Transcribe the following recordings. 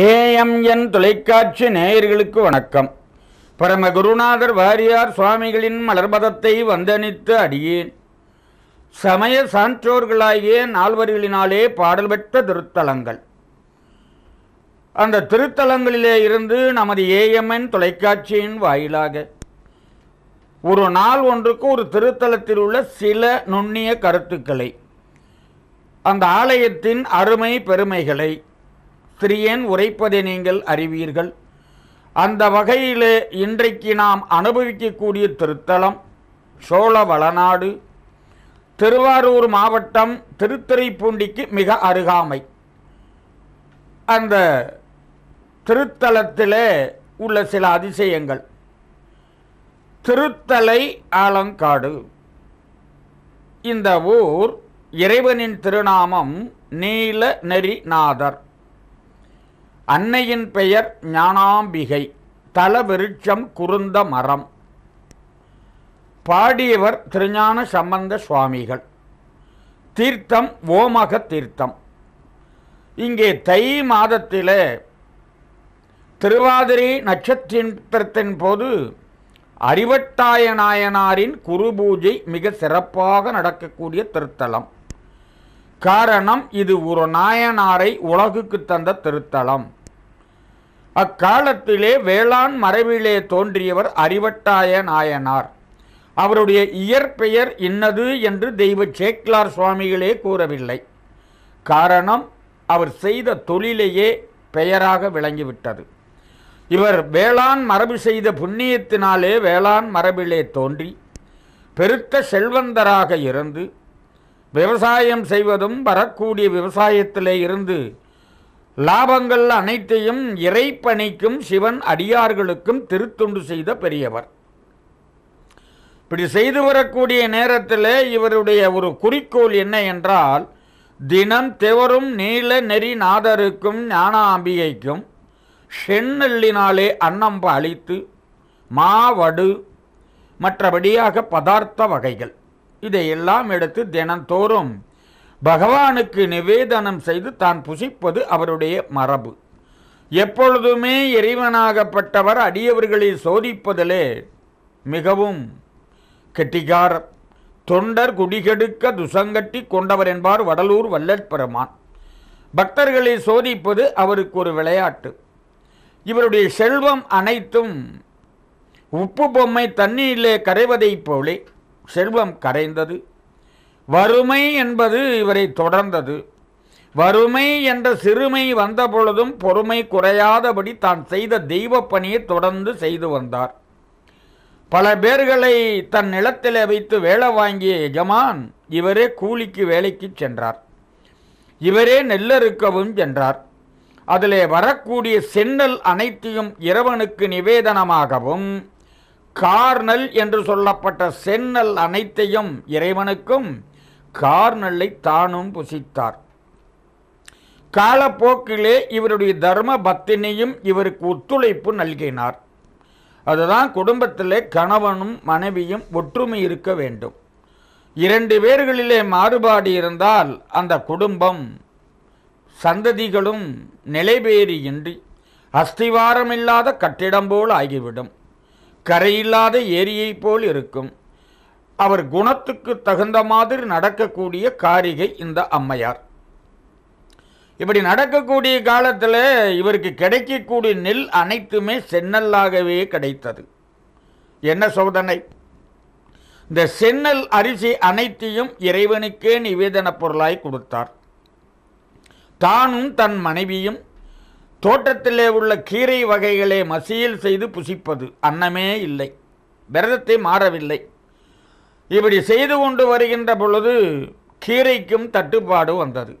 AMN தொலைக்காட்சி நேயர்களுக்கு வணக்கம் பரம குருநாதர் வாரியார் சுவாமிகளின் மலர்பதத்தை வந்தனித்து அடியேன் சமய சான்றோர்களாகிய நால்வர்களினாலே பாடல் பெற்ற திருத்தலங்கள் அந்த திருத்தலங்களிலே இருந்து நமது ஏஎம்என் தொலைக்காட்சியின் வாயிலாக ஒரு நாள் ஒன்றுக்கு ஒரு திருத்தலத்தில் உள்ள சில நுண்ணிய கருத்துக்களை அந்த ஆலயத்தின் அருமை பெருமைகளை திரியேன் உரைப்பதை நீங்கள் அறிவீர்கள் அந்த வகையிலே இன்றைக்கு நாம் அனுபவிக்கக்கூடிய திருத்தலம் சோழ வளநாடு திருவாரூர் மாவட்டம் திருத்துறைப்பூண்டிக்கு மிக அருகாமை அந்த திருத்தலத்திலே உள்ள சில அதிசயங்கள் திருத்தலை ஆலங்காடு இந்த ஊர் இறைவனின் திருநாமம் நீல நெறிநாதர் அன்னையின் பெயர் ஞானாம்பிகை தலவிருட்சம் குறுந்த மரம் பாடியவர் திருஞான சம்பந்த சுவாமிகள் தீர்த்தம் ஓமக தீர்த்தம் இங்கே தை மாதத்தில் திருவாதிரி நட்சத்திரத்தின் போது அறிவட்டாய நாயனாரின் குரு பூஜை மிக சிறப்பாக நடக்கக்கூடிய திருத்தலம் காரணம் இது ஒரு நாயனாரை உலகுக்கு தந்த திருத்தலம் அக்காலத்திலே வேளாண் மறைவிலே தோன்றியவர் அறிவட்டாய நாயனார் அவருடைய இயற்பெயர் இன்னது என்று தெய்வ சேக்லார் சுவாமிகளே கூறவில்லை காரணம் அவர் செய்த தொழிலையே பெயராக விளங்கிவிட்டது இவர் வேளாண் மரபு செய்த புண்ணியத்தினாலே வேளாண் மரபிலே தோன்றி பெருத்த செல்வந்தராக இருந்து விவசாயம் செய்வதும் வரக்கூடிய விவசாயத்திலே இருந்து லாபங்கள் அனைத்தையும் இறைப்பணிக்கும் சிவன் அடியார்களுக்கும் திருத்தொண்டு செய்த பெரியவர் இப்படி செய்து வரக்கூடிய நேரத்தில் இவருடைய ஒரு குறிக்கோள் என்ன என்றால் தினம் தெவரும் நீல நெறிநாதருக்கும் ஞானாம்பிகைக்கும் செந்நெல்லினாலே அன்னம்பு அளித்து மாவடு மற்றபடியாக பதார்த்த வகைகள் இதையெல்லாம் எடுத்து தினந்தோறும் பகவானுக்கு நிவேதனம் செய்து தான் புசிப்பது அவருடைய மரபு எப்பொழுதுமே இறைவனாகப்பட்டவர் அடியவர்களை சோதிப்பதிலே மிகவும் கெட்டிகார் தொண்டர் குடிகெடுக்க துசங்கட்டி கொண்டவர் என்பார் வடலூர் வல்லற்பெருமான் பக்தர்களை சோதிப்பது அவருக்கு ஒரு விளையாட்டு இவருடைய செல்வம் அனைத்தும் உப்பு பொம்மை தண்ணீரிலே கரைவதைப் போலே செல்வம் கரைந்தது வறுமை என்பது இவரை தொடர்ந்தது வறுமை என்ற சிறுமை வந்த பொழுதும் பொறுமை குறையாதபடி தான் செய்த தெய்வ பணியை தொடர்ந்து செய்து வந்தார் பல பேர்களை தன் நிலத்தில் வைத்து வேலை வாங்கிய எஜமான் இவரே கூலிக்கு வேலைக்கு சென்றார் இவரே நெல்லறுக்கவும் சென்றார் அதிலே வரக்கூடிய சென்னல் அனைத்தையும் இறைவனுக்கு நிவேதனமாகவும் கார்னல் என்று சொல்லப்பட்ட செந்நல் அனைத்தையும் இறைவனுக்கும் கார்நல்லை தானும் புசித்தார் காலப்போக்கிலே இவருடைய தர்ம பக்தினையும் இவருக்கு ஒத்துழைப்பு நல்கினார் அதுதான் குடும்பத்திலே கணவனும் மனைவியும் ஒற்றுமை இருக்க வேண்டும் இரண்டு பேர்களிலே மாறுபாடு இருந்தால் அந்த குடும்பம் சந்ததிகளும் நிலைபேறியின்றி அஸ்திவாரமில்லாத கட்டிடம் போல் ஆகிவிடும் கரையில்லாத ஏரியைப் போல் இருக்கும் அவர் குணத்துக்கு தகுந்த மாதிரி நடக்கக்கூடிய காரிகை இந்த அம்மையார் இப்படி நடக்கக்கூடிய காலத்தில் இவருக்கு கிடைக்கக்கூடிய நெல் அனைத்துமே சென்னல்லாகவே கிடைத்தது என்ன சோதனை இந்த சென்னல் அரிசி அனைத்தையும் இறைவனுக்கே நிவேதன பொருளாய் கொடுத்தார் தானும் தன் மனைவியும் தோட்டத்திலே உள்ள கீரை வகைகளை மசியில் செய்து புசிப்பது அன்னமே இல்லை விரதத்தை மாறவில்லை இப்படி செய்து கொண்டு வருகின்ற பொழுது கீரைக்கும் தட்டுப்பாடு வந்தது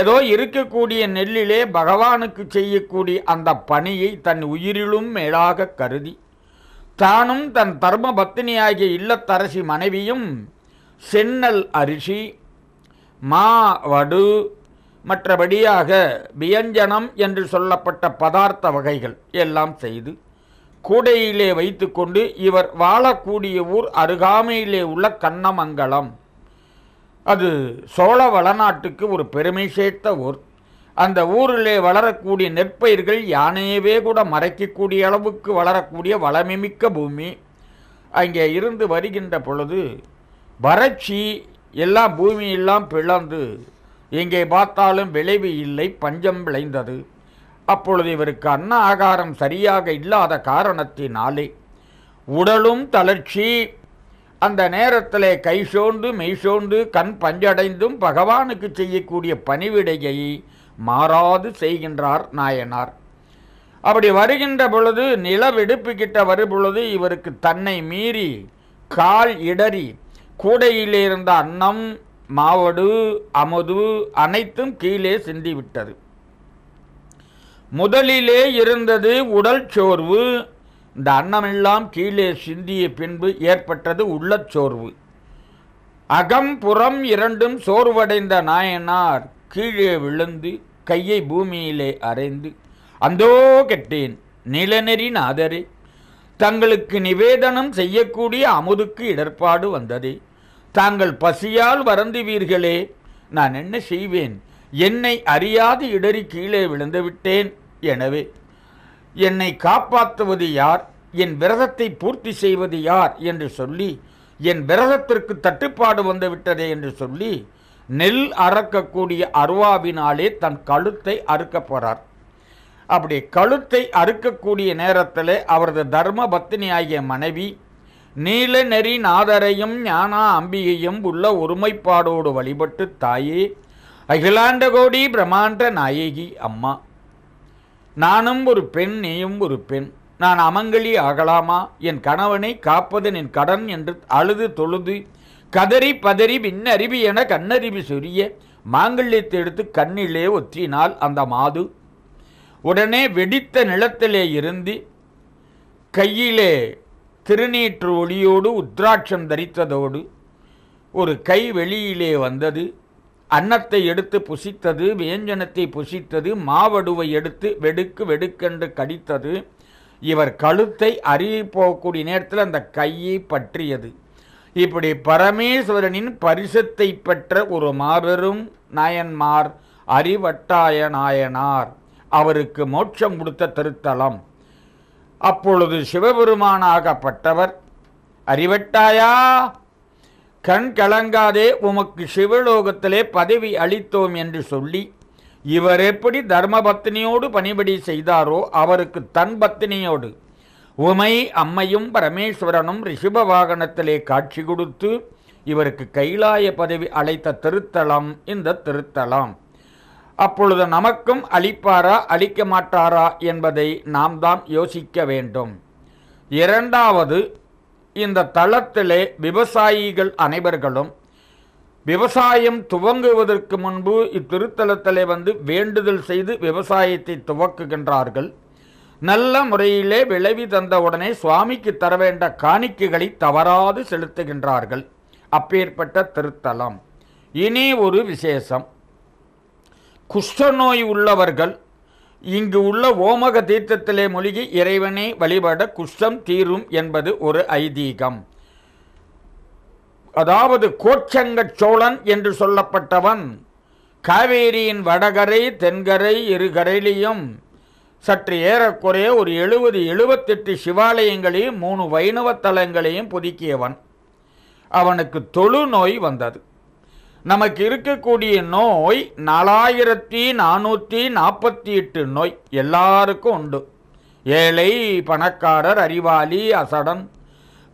ஏதோ இருக்கக்கூடிய நெல்லிலே பகவானுக்கு செய்யக்கூடிய அந்த பணியை தன் உயிரிலும் மேலாக கருதி தானும் தன் தர்ம பத்தினியாகிய இல்லத்தரசி மனைவியும் சென்னல் அரிசி மா வடு மற்றபடியாக வியஞ்சனம் என்று சொல்லப்பட்ட பதார்த்த வகைகள் எல்லாம் செய்து கூடையிலே வைத்துக்கொண்டு இவர் வாழக்கூடிய ஊர் அருகாமையிலே உள்ள கண்ணமங்கலம் அது சோழ வளநாட்டுக்கு ஒரு பெருமை சேர்த்த ஊர் அந்த ஊரிலே வளரக்கூடிய நெற்பயிர்கள் யானையவே கூட மறைக்கக்கூடிய அளவுக்கு வளரக்கூடிய வளமிமிக்க பூமி அங்கே இருந்து வருகின்ற பொழுது வறட்சி எல்லாம் பூமியெல்லாம் பிளந்து எங்கே பார்த்தாலும் விளைவு இல்லை பஞ்சம் விளைந்தது அப்பொழுது இவருக்கு அன்ன ஆகாரம் சரியாக இல்லாத காரணத்தினாலே உடலும் தளர்ச்சி அந்த நேரத்தில் கை சோர்ந்து கண் பஞ்சடைந்தும் பகவானுக்கு செய்யக்கூடிய பணிவிடையை மாறாது செய்கின்றார் நாயனார் அப்படி வருகின்ற பொழுது கிட்ட வரும்பொழுது இவருக்கு தன்னை மீறி கால் இடறி கூடையிலிருந்த அன்னம் மாவடு அமுது அனைத்தும் கீழே சிந்திவிட்டது முதலிலே இருந்தது உடல் சோர்வு இந்த அன்னமெல்லாம் கீழே சிந்திய பின்பு ஏற்பட்டது உள்ள சோர்வு அகம் புறம் இரண்டும் சோர்வடைந்த நாயனார் கீழே விழுந்து கையை பூமியிலே அரைந்து அந்தோ கெட்டேன் நிலநெறி நாதரே தங்களுக்கு நிவேதனம் செய்யக்கூடிய அமுதுக்கு இடர்பாடு வந்ததே தாங்கள் பசியால் வரந்துவீர்களே நான் என்ன செய்வேன் என்னை அறியாது இடறி கீழே விழுந்துவிட்டேன் எனவே என்னை காப்பாற்றுவது யார் என் விரதத்தை பூர்த்தி செய்வது யார் என்று சொல்லி என் விரதத்திற்கு தட்டுப்பாடு வந்துவிட்டதே என்று சொல்லி நெல் அறக்கக்கூடிய அருவாவினாலே தன் கழுத்தை அறுக்க போகிறார் அப்படி கழுத்தை அறுக்கக்கூடிய நேரத்தில் அவரது தர்ம பத்தினி ஆகிய மனைவி நீலநெறி நாதரையும் ஞானா அம்பிகையும் உள்ள ஒருமைப்பாடோடு வழிபட்டு தாயே அகிலாண்ட கோடி பிரமாண்ட நாயகி அம்மா நானும் ஒரு பெண் நீயும் ஒரு பெண் நான் அமங்கலி ஆகலாமா என் கணவனை காப்பது என் கடன் என்று அழுது தொழுது கதறி பதறி விண்ணறிவி என கண்ணறிவி சொரிய மாங்கல்யத்தை எடுத்து கண்ணிலே ஒற்றினால் அந்த மாது உடனே வெடித்த நிலத்திலே இருந்து கையிலே திருநீற்று ஒளியோடு உத்ராட்சம் தரித்ததோடு ஒரு கை வெளியிலே வந்தது அன்னத்தை எடுத்து புசித்தது வியஞ்சனத்தை புசித்தது மாவடுவை எடுத்து வெடுக்கு வெடுக்கென்று கடித்தது இவர் கழுத்தை அருகி போகக்கூடிய நேரத்தில் அந்த கையை பற்றியது இப்படி பரமேஸ்வரனின் பரிசத்தை பெற்ற ஒரு மாபெரும் நாயன்மார் அறிவட்டாய நாயனார் அவருக்கு மோட்சம் கொடுத்த திருத்தலம் அப்பொழுது சிவபெருமானாகப்பட்டவர் அறிவட்டாயா கண் கலங்காதே உமக்கு சிவலோகத்திலே பதவி அளித்தோம் என்று சொல்லி இவர் எப்படி தர்மபத்தினியோடு பணிபடி செய்தாரோ அவருக்கு தன் பத்தினியோடு உமை அம்மையும் பரமேஸ்வரனும் ரிஷப வாகனத்திலே காட்சி கொடுத்து இவருக்கு கைலாய பதவி அழைத்த திருத்தலம் இந்த திருத்தலம் அப்பொழுது நமக்கும் அளிப்பாரா அளிக்க மாட்டாரா என்பதை நாம் தான் யோசிக்க வேண்டும் இரண்டாவது இந்த தளத்திலே விவசாயிகள் அனைவர்களும் விவசாயம் துவங்குவதற்கு முன்பு இத்திருத்தலத்திலே வந்து வேண்டுதல் செய்து விவசாயத்தை துவக்குகின்றார்கள் நல்ல முறையிலே விளைவி தந்தவுடனே சுவாமிக்கு தர வேண்ட காணிக்கைகளை தவறாது செலுத்துகின்றார்கள் அப்பேற்பட்ட திருத்தலம் இனி ஒரு விசேஷம் குஷ்டநோய் உள்ளவர்கள் இங்கு உள்ள ஓமக தீர்த்தத்திலே மூழ்கி இறைவனை வழிபட குஷ்டம் தீரும் என்பது ஒரு ஐதீகம் அதாவது கோச்சங்க சோழன் என்று சொல்லப்பட்டவன் காவேரியின் வடகரை தென்கரை இருகரையிலையும் சற்று ஏறக்குறைய ஒரு எழுபது எழுபத்தெட்டு சிவாலயங்களையும் மூணு வைணவ தலங்களையும் புதுக்கியவன் அவனுக்கு தொழுநோய் வந்தது நமக்கு இருக்கக்கூடிய நோய் நாலாயிரத்தி நானூற்றி நாற்பத்தி எட்டு நோய் எல்லாருக்கும் உண்டு ஏழை பணக்காரர் அறிவாளி அசடன்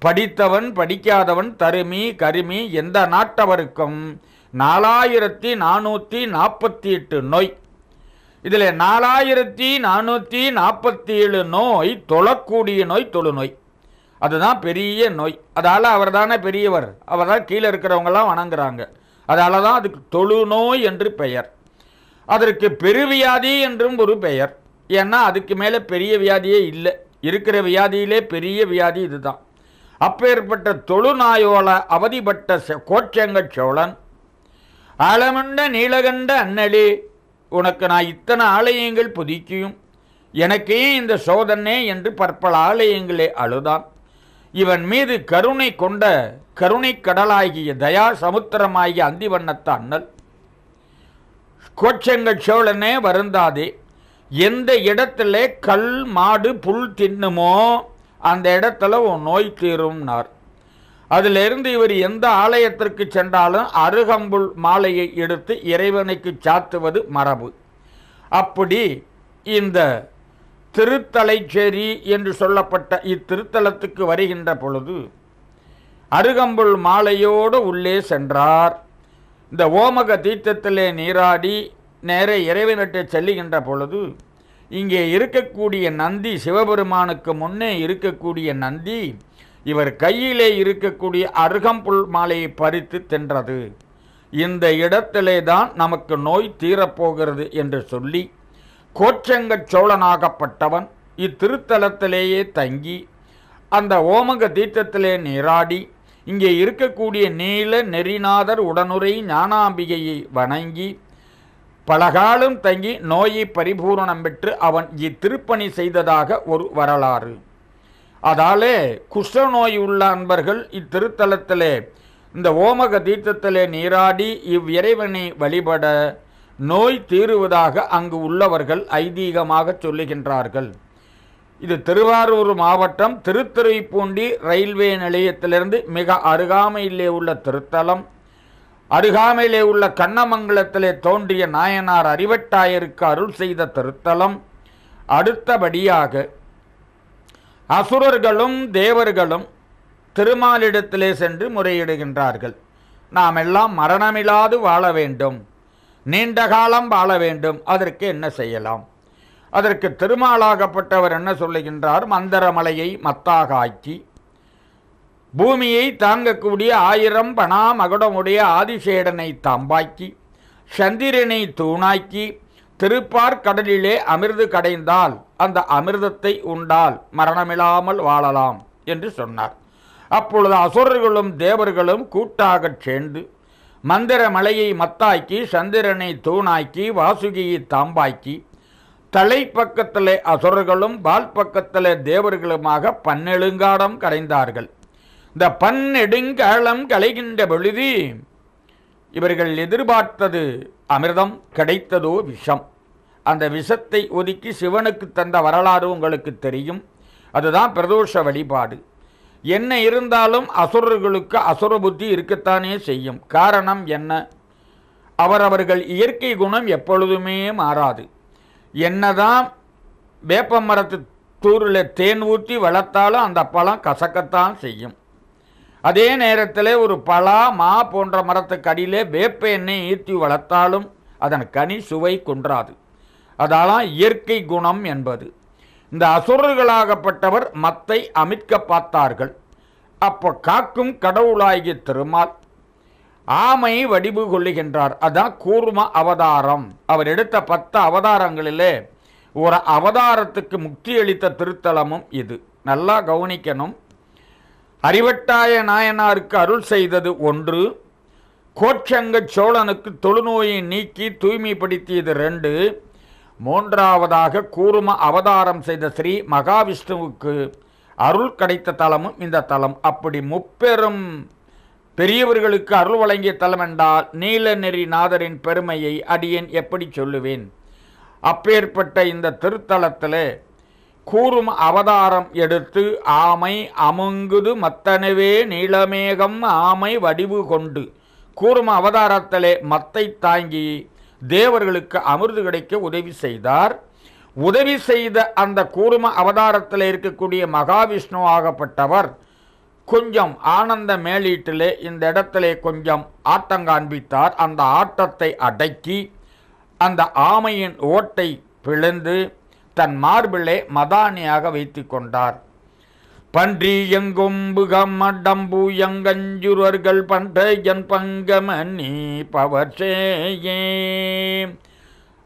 படித்தவன் படிக்காதவன் தருமி கருமி எந்த நாட்டவருக்கும் நாலாயிரத்தி நானூற்றி நாற்பத்தி எட்டு நோய் இதில் நாலாயிரத்தி நானூற்றி நாற்பத்தி ஏழு நோய் தொழக்கூடிய நோய் தொழுநோய் அதுதான் பெரிய நோய் அதால் அவர் தானே பெரியவர் அவர் தான் கீழே இருக்கிறவங்களாம் வணங்குறாங்க அதனால தான் அதுக்கு தொழுநோய் என்று பெயர் அதற்கு பெருவியாதி என்றும் ஒரு பெயர் ஏன்னா அதுக்கு மேலே பெரிய வியாதியே இல்லை இருக்கிற வியாதியிலே பெரிய வியாதி இதுதான் அப்பேற்பட்ட தொழுநாயோல அவதிப்பட்ட கோச்சங்க சோழன் அளமண்ட நீலகண்ட அன்னலி உனக்கு நான் இத்தனை ஆலயங்கள் புதிக்கியும் எனக்கே இந்த சோதனை என்று பற்பல ஆலயங்களே அழுதான் இவன் மீது கருணை கொண்ட கருணை கடலாகிய தயா சமுத்திரமாகிய வண்ணத்த அண்ணல் கோச்சங்கள் சோழனே வருந்தாதே எந்த இடத்துல கல் மாடு புல் தின்னுமோ அந்த இடத்துல உன் நோய் தீரும்னார் அதிலிருந்து இவர் எந்த ஆலயத்திற்கு சென்றாலும் அருகம்புல் மாலையை எடுத்து இறைவனைக்கு சாத்துவது மரபு அப்படி இந்த திருத்தலைச்சேரி என்று சொல்லப்பட்ட இத்திருத்தலத்துக்கு வருகின்ற பொழுது அருகம்புல் மாலையோடு உள்ளே சென்றார் இந்த ஓமக தீர்த்தத்திலே நீராடி நேர இறைவனட்டை செல்லுகின்ற பொழுது இங்கே இருக்கக்கூடிய நந்தி சிவபெருமானுக்கு முன்னே இருக்கக்கூடிய நந்தி இவர் கையிலே இருக்கக்கூடிய அருகம்புல் மாலையை பறித்து தின்றது இந்த இடத்திலே தான் நமக்கு நோய் தீரப்போகிறது என்று சொல்லி கோச்சங்க சோழனாகப்பட்டவன் இத்திருத்தலத்திலேயே தங்கி அந்த ஓமக தீர்த்தத்திலே நீராடி இங்கே இருக்கக்கூடிய நீல நெறிநாதர் உடனுரை ஞானாம்பிகையை வணங்கி பலகாலம் தங்கி நோயை பரிபூரணம் பெற்று அவன் இத்திருப்பணி செய்ததாக ஒரு வரலாறு அதாலே குஷநோய் உள்ள அன்பர்கள் இத்திருத்தலத்திலே இந்த ஓமக தீர்த்தத்திலே நீராடி இவ்விறைவனை வழிபட நோய் தீருவதாக அங்கு உள்ளவர்கள் ஐதீகமாக சொல்லுகின்றார்கள் இது திருவாரூர் மாவட்டம் திருத்துறைப்பூண்டி ரயில்வே நிலையத்திலிருந்து மிக அருகாமையிலே உள்ள திருத்தலம் அருகாமையிலே உள்ள கண்ணமங்கலத்திலே தோன்றிய நாயனார் அறிவட்டாயருக்கு அருள் செய்த திருத்தலம் அடுத்தபடியாக அசுரர்களும் தேவர்களும் திருமாலிடத்திலே சென்று முறையிடுகின்றார்கள் நாம் எல்லாம் மரணமில்லாது வாழ வேண்டும் நீண்ட காலம் வாழ வேண்டும் அதற்கு என்ன செய்யலாம் அதற்கு திருமாலாகப்பட்டவர் என்ன சொல்லுகின்றார் மந்தரமலையை ஆக்கி பூமியை தாங்கக்கூடிய ஆயிரம் பணா மகுடமுடைய ஆதிசேடனை தாம்பாக்கி சந்திரனை தூணாக்கி திருப்பார் கடலிலே அமிர்து கடைந்தால் அந்த அமிர்தத்தை உண்டால் மரணமில்லாமல் வாழலாம் என்று சொன்னார் அப்பொழுது அசுரர்களும் தேவர்களும் கூட்டாகச் சேர்ந்து மந்திர மலையை மத்தாக்கி சந்திரனை தூணாக்கி வாசுகியை தாம்பாக்கி தலை பக்கத்தில் அசுரர்களும் பால் பக்கத்தில் தேவர்களுமாக பன்னெடுங்காலம் கரைந்தார்கள் இந்த பன்னெடுங்காலம் கலைகின்ற பொழுது இவர்கள் எதிர்பார்த்தது அமிர்தம் கிடைத்ததோ விஷம் அந்த விஷத்தை ஒதுக்கி சிவனுக்கு தந்த வரலாறு உங்களுக்கு தெரியும் அதுதான் பிரதோஷ வழிபாடு என்ன இருந்தாலும் அசுரர்களுக்கு அசுர புத்தி இருக்கத்தானே செய்யும் காரணம் என்ன அவரவர்கள் இயற்கை குணம் எப்பொழுதுமே மாறாது என்னதான் வேப்ப மரத்து தூரில் தேன் ஊற்றி வளர்த்தாலும் அந்த பழம் கசக்கத்தான் செய்யும் அதே நேரத்தில் ஒரு பலா மா போன்ற மரத்துக்கு அடியிலே வேப்ப எண்ணெய் ஈர்த்தி வளர்த்தாலும் அதன் கனி சுவை குன்றாது அதெல்லாம் இயற்கை குணம் என்பது இந்த அசுரர்களாகப்பட்டவர் மத்தை அமிட்க பார்த்தார்கள் அப்போ காக்கும் கடவுளாகிய திருமால் ஆமை வடிவு கொள்ளுகின்றார் அதான் கூர்ம அவதாரம் அவர் எடுத்த பத்து அவதாரங்களிலே ஒரு அவதாரத்துக்கு முக்தி அளித்த திருத்தலமும் இது நல்லா கவனிக்கணும் அறிவட்டாய நாயனாருக்கு அருள் செய்தது ஒன்று கோட்சங்க சோழனுக்கு தொழுநோயை நீக்கி தூய்மைப்படுத்தியது ரெண்டு மூன்றாவதாக கூறும அவதாரம் செய்த ஸ்ரீ மகாவிஷ்ணுவுக்கு அருள் கிடைத்த தலமும் இந்த தலம் அப்படி முப்பெரும் பெரியவர்களுக்கு அருள் வழங்கிய தலம் என்றால் நீலநெறி நாதரின் பெருமையை அடியேன் எப்படி சொல்லுவேன் அப்பேற்பட்ட இந்த திருத்தலத்தில் கூறும் அவதாரம் எடுத்து ஆமை அமுங்குது மத்தனவே நீலமேகம் ஆமை வடிவு கொண்டு கூறும் அவதாரத்திலே மத்தை தாங்கி தேவர்களுக்கு அமிர்து கிடைக்க உதவி செய்தார் உதவி செய்த அந்த கூர்ம அவதாரத்தில் இருக்கக்கூடிய மகாவிஷ்ணு ஆகப்பட்டவர் கொஞ்சம் ஆனந்த மேலீட்டிலே இந்த இடத்திலே கொஞ்சம் ஆட்டம் காண்பித்தார் அந்த ஆட்டத்தை அடக்கி அந்த ஆமையின் ஓட்டை பிழந்து தன் மார்பிளே மதானியாக வைத்து கொண்டார் பன்றியங்கொம்புகமடம்பூயங்கஞ்சுரர்கள் பன்றையன் பங்கமணி பவர்ச்சேயே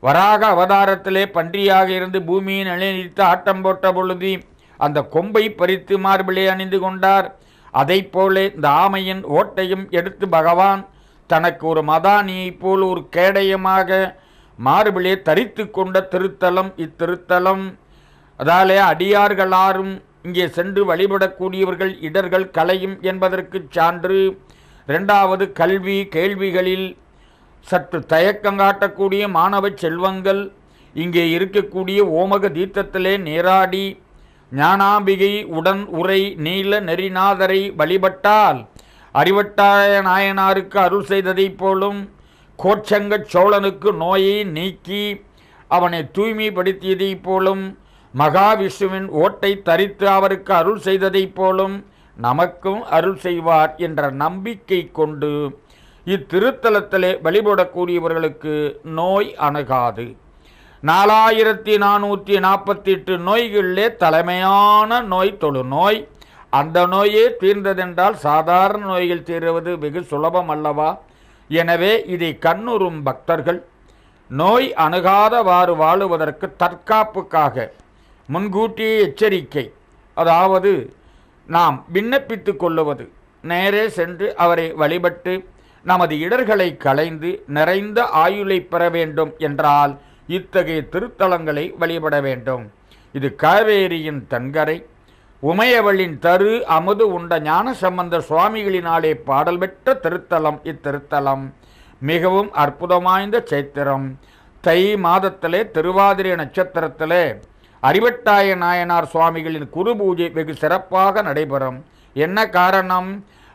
வராக அவதாரத்திலே பன்றியாக இருந்து பூமியை நிலைநிறுத்து ஆட்டம் போட்ட பொழுது அந்த கொம்பை பறித்து மார்பிளே அணிந்து கொண்டார் அதை போலே இந்த ஆமையின் ஓட்டையும் எடுத்து பகவான் தனக்கு ஒரு மதானியைப் போல் ஒரு கேடயமாக மார்பிளே தரித்து கொண்ட திருத்தலம் இத்திருத்தலம் அதாலே அடியார்களாரும் இங்கே சென்று வழிபடக்கூடியவர்கள் இடர்கள் கலையும் என்பதற்கு சான்று இரண்டாவது கல்வி கேள்விகளில் சற்று தயக்கம் காட்டக்கூடிய மாணவ செல்வங்கள் இங்கே இருக்கக்கூடிய ஓமக தீர்த்தத்திலே நேராடி ஞானாம்பிகை உடன் உரை நீல நெறிநாதரை வழிபட்டால் அறிவட்டாய நாயனாருக்கு அருள் செய்ததைப் போலும் கோச்சங்க சோழனுக்கு நோயை நீக்கி அவனை தூய்மைப்படுத்தியதைப் போலும் மகாவிஷ்ணுவின் ஓட்டை தரித்து அவருக்கு அருள் செய்ததைப் போலும் நமக்கும் அருள் செய்வார் என்ற நம்பிக்கை கொண்டு இத்திருத்தலத்திலே வழிபடக்கூடியவர்களுக்கு நோய் அணுகாது நாலாயிரத்தி நானூற்றி நாற்பத்தி எட்டு நோய்களிலே தலைமையான நோய் தொழுநோய் அந்த நோயே தீர்ந்ததென்றால் சாதாரண நோய்கள் தீர்வது வெகு சுலபம் அல்லவா எனவே இதை கண்ணுறும் பக்தர்கள் நோய் அணுகாதவாறு வாழுவதற்கு தற்காப்புக்காக முன்கூட்டியே எச்சரிக்கை அதாவது நாம் விண்ணப்பித்து கொள்ளுவது நேரே சென்று அவரை வழிபட்டு நமது இடர்களை களைந்து நிறைந்த ஆயுளை பெற வேண்டும் என்றால் இத்தகைய திருத்தலங்களை வழிபட வேண்டும் இது காவேரியின் தன்கரை உமையவளின் தரு அமுது உண்ட ஞான சம்பந்த சுவாமிகளினாலே பாடல் பெற்ற திருத்தலம் இத்திருத்தலம் மிகவும் அற்புதமாய்ந்த சைத்திரம் தை மாதத்திலே திருவாதிரை நட்சத்திரத்திலே அறிவட்டாய நாயனார் சுவாமிகளின் குரு பூஜை வெகு சிறப்பாக நடைபெறும் என்ன காரணம்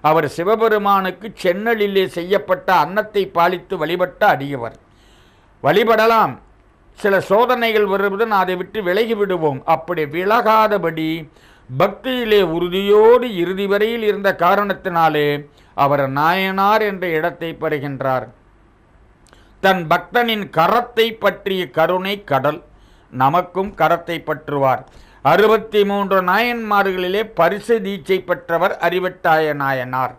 அவர் சிவபெருமானுக்கு சென்னலிலே செய்யப்பட்ட அன்னத்தை பாலித்து வழிபட்ட அடியவர் வழிபடலாம் சில சோதனைகள் வருவதன் அதை விட்டு விலகி விடுவோம் அப்படி விலகாதபடி பக்தியிலே உறுதியோடு இறுதி வரையில் இருந்த காரணத்தினாலே அவர் நாயனார் என்ற இடத்தை பெறுகின்றார் தன் பக்தனின் கரத்தை பற்றிய கருணை கடல் நமக்கும் கரத்தை பற்றுவார் அறுபத்தி மூன்று நாயன்மார்களிலே பரிசு தீட்சை பெற்றவர் அறிவட்டாய நாயனார்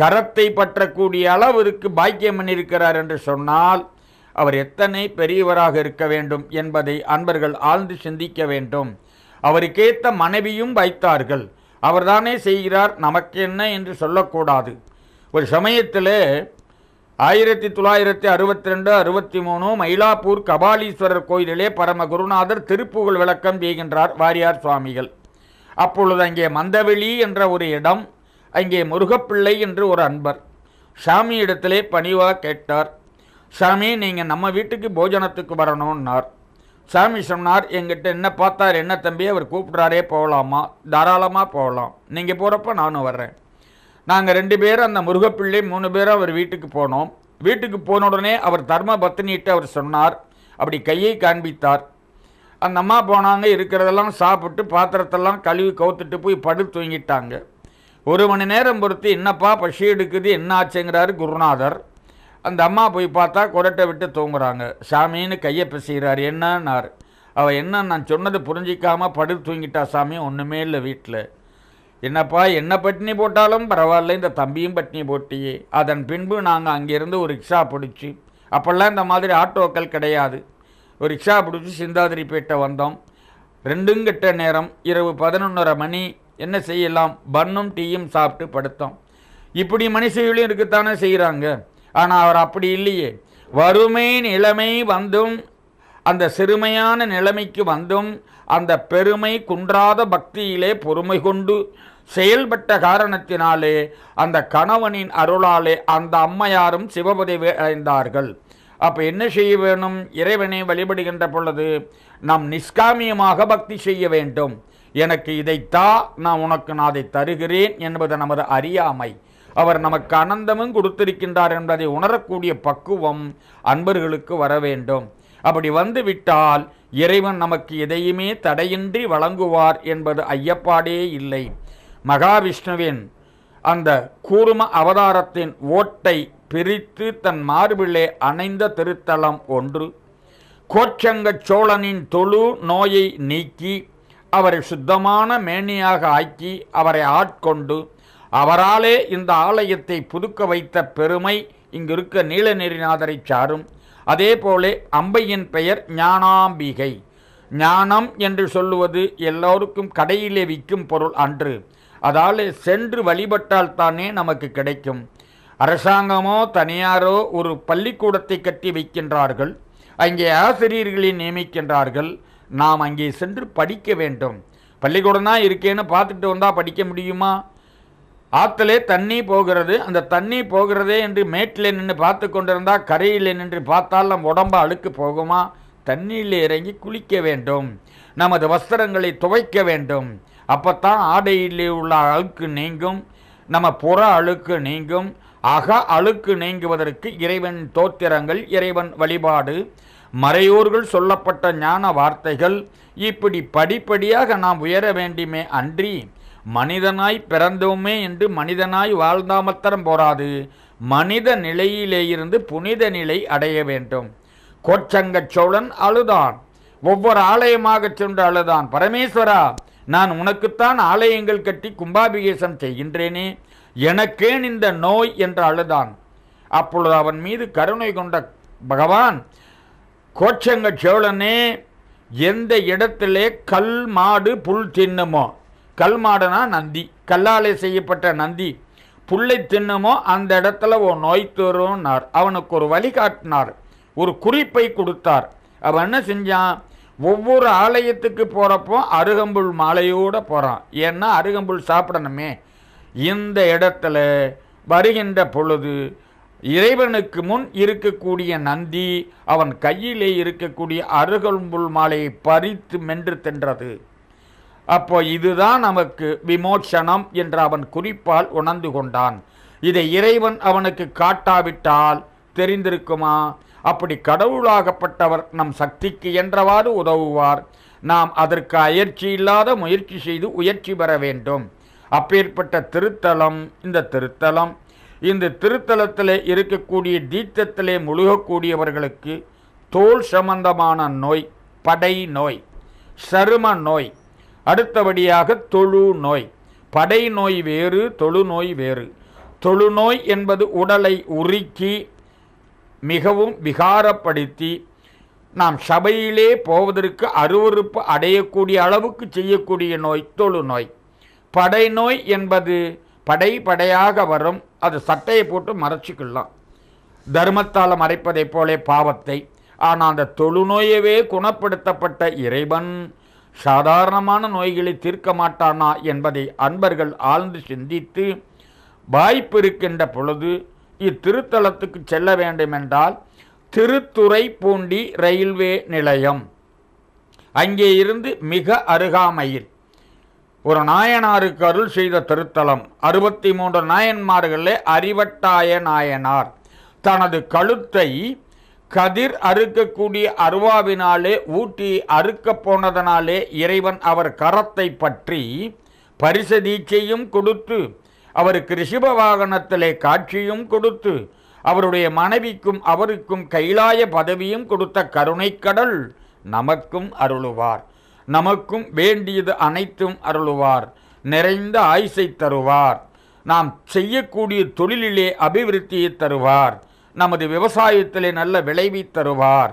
கரத்தை பற்றக்கூடிய அளவிற்கு பாக்கியம் பண்ணியிருக்கிறார் என்று சொன்னால் அவர் எத்தனை பெரியவராக இருக்க வேண்டும் என்பதை அன்பர்கள் ஆழ்ந்து சிந்திக்க வேண்டும் அவருக்கேத்த மனைவியும் வைத்தார்கள் அவர்தானே செய்கிறார் நமக்கு என்ன என்று சொல்லக்கூடாது ஒரு சமயத்தில் ஆயிரத்தி தொள்ளாயிரத்தி அறுபத்தி ரெண்டு அறுபத்தி மூணு மயிலாப்பூர் கபாலீஸ்வரர் கோயிலிலே பரம குருநாதர் திருப்புகழ் விளக்கம் செய்கின்றார் வாரியார் சுவாமிகள் அப்பொழுது அங்கே மந்தவெளி என்ற ஒரு இடம் அங்கே முருகப்பிள்ளை என்று ஒரு அன்பர் சாமி இடத்திலே பணிவாக கேட்டார் சாமி நீங்கள் நம்ம வீட்டுக்கு போஜனத்துக்கு வரணும்னார் சாமி சொன்னார் எங்கிட்ட என்ன பார்த்தார் என்ன தம்பி அவர் கூப்பிட்றாரே போகலாமா தாராளமாக போகலாம் நீங்கள் போகிறப்ப நானும் வர்றேன் நாங்கள் ரெண்டு பேரும் அந்த முருகப்பிள்ளை மூணு பேரும் அவர் வீட்டுக்கு போனோம் வீட்டுக்கு போன உடனே அவர் தர்ம பத்தினிட்டு அவர் சொன்னார் அப்படி கையை காண்பித்தார் அந்த அம்மா போனாங்க இருக்கிறதெல்லாம் சாப்பிட்டு பாத்திரத்தெல்லாம் கழுவி கவுத்துட்டு போய் படு தூங்கிட்டாங்க ஒரு மணி நேரம் பொறுத்து என்னப்பா பசி எடுக்குது என்ன ஆச்சுங்கிறாரு குருநாதர் அந்த அம்மா போய் பார்த்தா கொரட்டை விட்டு தூங்குறாங்க சாமின்னு கையை பிசைகிறார் என்னன்னார் அவள் என்ன நான் சொன்னது புரிஞ்சிக்காமல் படு தூங்கிட்டா சாமி ஒன்றுமே இல்லை வீட்டில் என்னப்பா என்ன பட்டினி போட்டாலும் பரவாயில்ல இந்த தம்பியும் பட்டினி போட்டியே அதன் பின்பு நாங்கள் அங்கேருந்து ஒரு ரிக்ஷா பிடிச்சி அப்போல்லாம் இந்த மாதிரி ஆட்டோக்கள் கிடையாது ஒரு ரிக்ஷா பிடிச்சி சிந்தாதிரி பேட்டை வந்தோம் ரெண்டும் கிட்ட நேரம் இரவு பதினொன்றரை மணி என்ன செய்யலாம் பன்னும் டீயும் சாப்பிட்டு படுத்தோம் இப்படி மனுஷிகளும் இருக்குத்தானே செய்கிறாங்க ஆனால் அவர் அப்படி இல்லையே வறுமை நிலைமை வந்தும் அந்த சிறுமையான நிலைமைக்கு வந்தும் அந்த பெருமை குன்றாத பக்தியிலே பொறுமை கொண்டு செயல்பட்ட காரணத்தினாலே அந்த கணவனின் அருளாலே அந்த அம்மையாரும் சிவபதி அடைந்தார்கள் அப்போ என்ன செய்ய வேணும் இறைவனை வழிபடுகின்ற பொழுது நாம் நிஷ்காமியமாக பக்தி செய்ய வேண்டும் எனக்கு இதைத்தா நான் உனக்கு நான் அதை தருகிறேன் என்பது நமது அறியாமை அவர் நமக்கு அனந்தமும் கொடுத்திருக்கின்றார் என்பதை உணரக்கூடிய பக்குவம் அன்பர்களுக்கு வர வேண்டும் அப்படி வந்துவிட்டால் இறைவன் நமக்கு எதையுமே தடையின்றி வழங்குவார் என்பது ஐயப்பாடே இல்லை மகாவிஷ்ணுவின் அந்த கூர்ம அவதாரத்தின் ஓட்டை பிரித்து தன் மார்பிலே அணைந்த திருத்தலம் ஒன்று கோச்சங்க சோழனின் தொழு நோயை நீக்கி அவரை சுத்தமான மேனியாக ஆக்கி அவரை ஆட்கொண்டு அவராலே இந்த ஆலயத்தை புதுக்க வைத்த பெருமை இங்கிருக்க நீலநெறிநாதரை சாரும் அதே போலே அம்பையின் பெயர் ஞானாம்பிகை ஞானம் என்று சொல்லுவது எல்லோருக்கும் கடையிலே விற்கும் பொருள் அன்று அதால் சென்று வழிபட்டால் தானே நமக்கு கிடைக்கும் அரசாங்கமோ தனியாரோ ஒரு பள்ளிக்கூடத்தை கட்டி வைக்கின்றார்கள் அங்கே ஆசிரியர்களை நியமிக்கின்றார்கள் நாம் அங்கே சென்று படிக்க வேண்டும் பள்ளிக்கூடம் தான் இருக்கேன்னு பார்த்துட்டு வந்தால் படிக்க முடியுமா ஆற்றிலே தண்ணி போகிறது அந்த தண்ணி போகிறதே என்று மேட்டில் நின்று பார்த்து கொண்டிருந்தால் கரையில் நின்று பார்த்தால் நம் உடம்பு அழுக்கு போகுமா தண்ணியில் இறங்கி குளிக்க வேண்டும் நமது வஸ்திரங்களை துவைக்க வேண்டும் அப்போத்தான் ஆடையிலே உள்ள அழுக்கு நீங்கும் நம்ம புற அழுக்கு நீங்கும் அக அழுக்கு நீங்குவதற்கு இறைவன் தோத்திரங்கள் இறைவன் வழிபாடு மறையூர்கள் சொல்லப்பட்ட ஞான வார்த்தைகள் இப்படி படிப்படியாக நாம் உயர வேண்டுமே அன்றி மனிதனாய் பிறந்தோமே என்று மனிதனாய் வாழ்ந்தாமத்தரம் போராது மனித நிலையிலே இருந்து புனித நிலை அடைய வேண்டும் கோச்சங்க சோழன் அழுதான் ஒவ்வொரு ஆலயமாக சென்று அழுதான் பரமேஸ்வரா நான் உனக்குத்தான் ஆலயங்கள் கட்டி கும்பாபிகேசம் செய்கின்றேனே எனக்கேன் இந்த நோய் என்று அழுதான் அப்பொழுது அவன் மீது கருணை கொண்ட பகவான் கோச்சங்க சோழனே எந்த இடத்திலே கல் மாடு புல் தின்னுமோ கல்மாடனா நந்தி கல்லாலே செய்யப்பட்ட நந்தி புல்லை தின்னமோ அந்த இடத்துல ஓ நோய் தரும்னார் அவனுக்கு ஒரு வழி காட்டினார் ஒரு குறிப்பை கொடுத்தார் அவன் என்ன செஞ்சான் ஒவ்வொரு ஆலயத்துக்கு போகிறப்போ அருகம்புல் மாலையோடு போகிறான் ஏன்னா அருகம்புல் சாப்பிடணுமே இந்த இடத்துல வருகின்ற பொழுது இறைவனுக்கு முன் இருக்கக்கூடிய நந்தி அவன் கையிலே இருக்கக்கூடிய அருகம்புல் மாலையை பறித்து மென்று தின்றது அப்போ இதுதான் நமக்கு விமோட்சனம் என்று அவன் குறிப்பால் உணர்ந்து கொண்டான் இதை இறைவன் அவனுக்கு காட்டாவிட்டால் தெரிந்திருக்குமா அப்படி கடவுளாகப்பட்டவர் நம் சக்திக்கு என்றவாறு உதவுவார் நாம் அதற்கு அயற்சி இல்லாத முயற்சி செய்து உயர்ச்சி பெற வேண்டும் அப்பேற்பட்ட திருத்தலம் இந்த திருத்தலம் இந்த திருத்தலத்தில் இருக்கக்கூடிய தீர்த்தத்திலே முழுகக்கூடியவர்களுக்கு தோல் சம்பந்தமான நோய் படை நோய் சரும நோய் அடுத்தபடியாக தொழு நோய் படை நோய் வேறு தொழுநோய் வேறு தொழுநோய் என்பது உடலை உருக்கி மிகவும் விகாரப்படுத்தி நாம் சபையிலே போவதற்கு அருவறுப்பு அடையக்கூடிய அளவுக்கு செய்யக்கூடிய நோய் தொழு நோய் படை நோய் என்பது படை படையாக வரும் அது சட்டையை போட்டு மறைச்சிக்கலாம் தர்மத்தால் மறைப்பதைப் போலே பாவத்தை ஆனால் அந்த தொழுநோயவே குணப்படுத்தப்பட்ட இறைவன் சாதாரணமான நோய்களை தீர்க்க மாட்டானா என்பதை அன்பர்கள் ஆழ்ந்து சிந்தித்து வாய்ப்பு இருக்கின்ற பொழுது இத்திருத்தலத்துக்கு செல்ல வேண்டுமென்றால் திருத்துறை பூண்டி ரயில்வே நிலையம் அங்கே இருந்து மிக அருகாமையில் ஒரு நாயனாருக்கு அருள் செய்த திருத்தலம் அறுபத்தி மூன்று நாயன்மார்களே அறிவட்டாய நாயனார் தனது கழுத்தை கதிர் அறுக்கக்கூடிய அருவாவினாலே ஊட்டி அறுக்க போனதனாலே இறைவன் அவர் கரத்தை பற்றி பரிச தீட்சையும் கொடுத்து அவருக்கு ரிஷப வாகனத்திலே காட்சியும் கொடுத்து அவருடைய மனைவிக்கும் அவருக்கும் கைலாய பதவியும் கொடுத்த கருணைக்கடல் நமக்கும் அருளுவார் நமக்கும் வேண்டியது அனைத்தும் அருளுவார் நிறைந்த ஆயுசை தருவார் நாம் செய்யக்கூடிய தொழிலிலே அபிவிருத்தியை தருவார் நமது விவசாயத்திலே நல்ல விளைவி தருவார்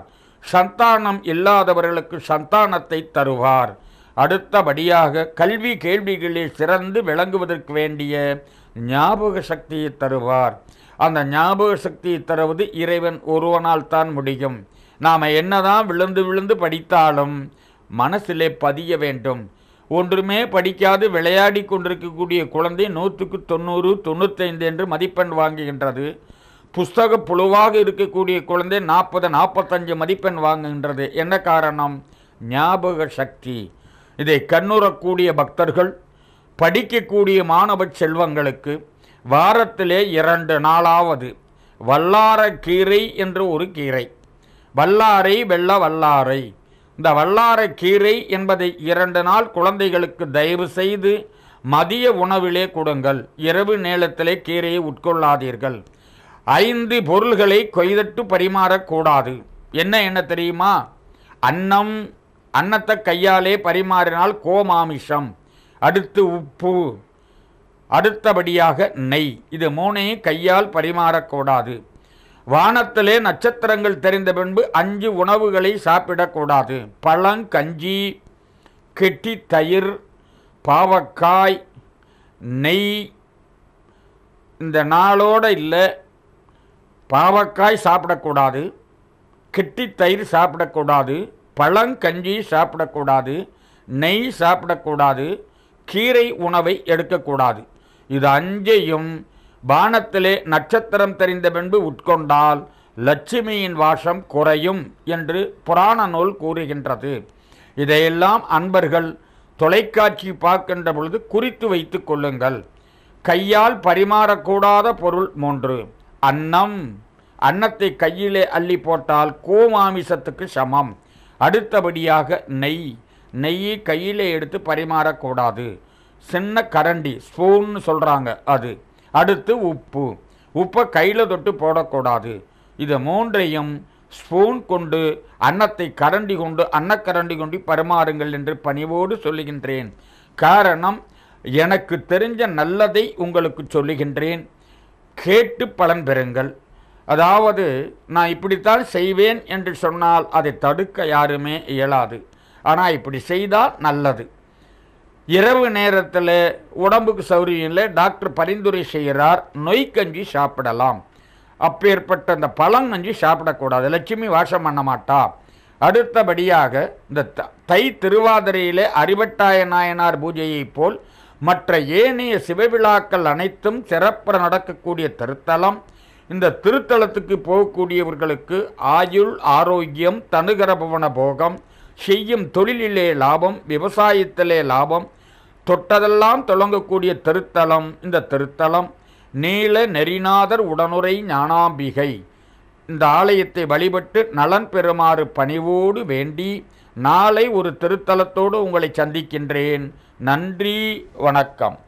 சந்தானம் இல்லாதவர்களுக்கு சந்தானத்தை தருவார் அடுத்தபடியாக கல்வி கேள்விகளில் சிறந்து விளங்குவதற்கு வேண்டிய ஞாபக சக்தியை தருவார் அந்த ஞாபக சக்தியை தருவது இறைவன் ஒருவனால் தான் முடியும் நாம் என்னதான் விழுந்து விழுந்து படித்தாலும் மனசிலே பதிய வேண்டும் ஒன்றுமே படிக்காது விளையாடி கொண்டிருக்கக்கூடிய குழந்தை நூற்றுக்கு தொண்ணூறு தொண்ணூத்தைந்து என்று மதிப்பெண் வாங்குகின்றது புஸ்தக புழுவாக இருக்கக்கூடிய குழந்தை நாற்பது நாற்பத்தஞ்சு மதிப்பெண் வாங்குகின்றது என்ன காரணம் ஞாபக சக்தி இதை கண்ணுறக்கூடிய பக்தர்கள் படிக்கக்கூடிய மாணவ செல்வங்களுக்கு வாரத்திலே இரண்டு நாளாவது வல்லாரக்கீரை என்று ஒரு கீரை வல்லாரை வெள்ள வல்லாரை இந்த வல்லாரக்கீரை என்பதை இரண்டு நாள் குழந்தைகளுக்கு தயவு செய்து மதிய உணவிலே கொடுங்கள் இரவு நேரத்திலே கீரையை உட்கொள்ளாதீர்கள் ஐந்து பொருள்களை கொய்தட்டு பரிமாறக்கூடாது என்ன என்ன தெரியுமா அன்னம் அன்னத்தை கையாலே பரிமாறினால் கோமாமிஷம் அடுத்து உப்பு அடுத்தபடியாக நெய் இது மூனையும் கையால் பரிமாறக்கூடாது வானத்திலே நட்சத்திரங்கள் தெரிந்த பின்பு அஞ்சு உணவுகளை சாப்பிடக்கூடாது பழங்கஞ்சி கெட்டி தயிர் பாவக்காய் நெய் இந்த நாளோட இல்லை பாவக்காய் சாப்பிடக்கூடாது கெட்டி தயிர் சாப்பிடக்கூடாது பழங்கஞ்சி சாப்பிடக்கூடாது நெய் சாப்பிடக்கூடாது கீரை உணவை எடுக்கக்கூடாது இது அஞ்சையும் பானத்திலே நட்சத்திரம் தெரிந்த பின்பு உட்கொண்டால் லட்சுமியின் வாசம் குறையும் என்று புராண நூல் கூறுகின்றது இதையெல்லாம் அன்பர்கள் தொலைக்காட்சி பார்க்கின்ற பொழுது குறித்து வைத்து கொள்ளுங்கள் கையால் பரிமாறக்கூடாத பொருள் மூன்று அன்னம் அன்னத்தை கையிலே அள்ளி போட்டால் கோமாமிசத்துக்கு சமம் அடுத்தபடியாக நெய் நெய்யை கையிலே எடுத்து பரிமாறக்கூடாது சின்ன கரண்டி ஸ்பூன்னு சொல்கிறாங்க அது அடுத்து உப்பு உப்பை கையில் தொட்டு போடக்கூடாது இது மூன்றையும் ஸ்பூன் கொண்டு அன்னத்தை கரண்டி கொண்டு அன்னக்கரண்டி கொண்டு பரிமாறுங்கள் என்று பணிவோடு சொல்லுகின்றேன் காரணம் எனக்கு தெரிஞ்ச நல்லதை உங்களுக்கு சொல்லுகின்றேன் கேட்டு பலன் பெறுங்கள் அதாவது நான் இப்படித்தான் செய்வேன் என்று சொன்னால் அதை தடுக்க யாருமே இயலாது ஆனால் இப்படி செய்தால் நல்லது இரவு நேரத்தில் உடம்புக்கு சௌரியம் இல்லை டாக்டர் பரிந்துரை செய்கிறார் நொய்க்கஞ்சி சாப்பிடலாம் அப்பேற்பட்ட அந்த பழங்கஞ்சி சாப்பிடக்கூடாது லட்சுமி வாசம் பண்ண மாட்டா அடுத்தபடியாக இந்த தை திருவாதிரையிலே அரிவட்டாய நாயனார் பூஜையைப் போல் மற்ற ஏனைய சிவவிழாக்கள் அனைத்தும் சிறப்பு நடக்கக்கூடிய திருத்தலம் இந்த திருத்தலத்துக்கு போகக்கூடியவர்களுக்கு ஆயுள் ஆரோக்கியம் தனுகரபவன போகம் செய்யும் தொழிலிலே லாபம் விவசாயத்திலே லாபம் தொட்டதெல்லாம் தொடங்கக்கூடிய திருத்தலம் இந்த திருத்தலம் நீல நெறிநாதர் உடனுரை ஞானாம்பிகை இந்த ஆலயத்தை வழிபட்டு நலன் பெறுமாறு பணிவோடு வேண்டி நாளை ஒரு திருத்தலத்தோடு உங்களை சந்திக்கின்றேன் நன்றி வணக்கம்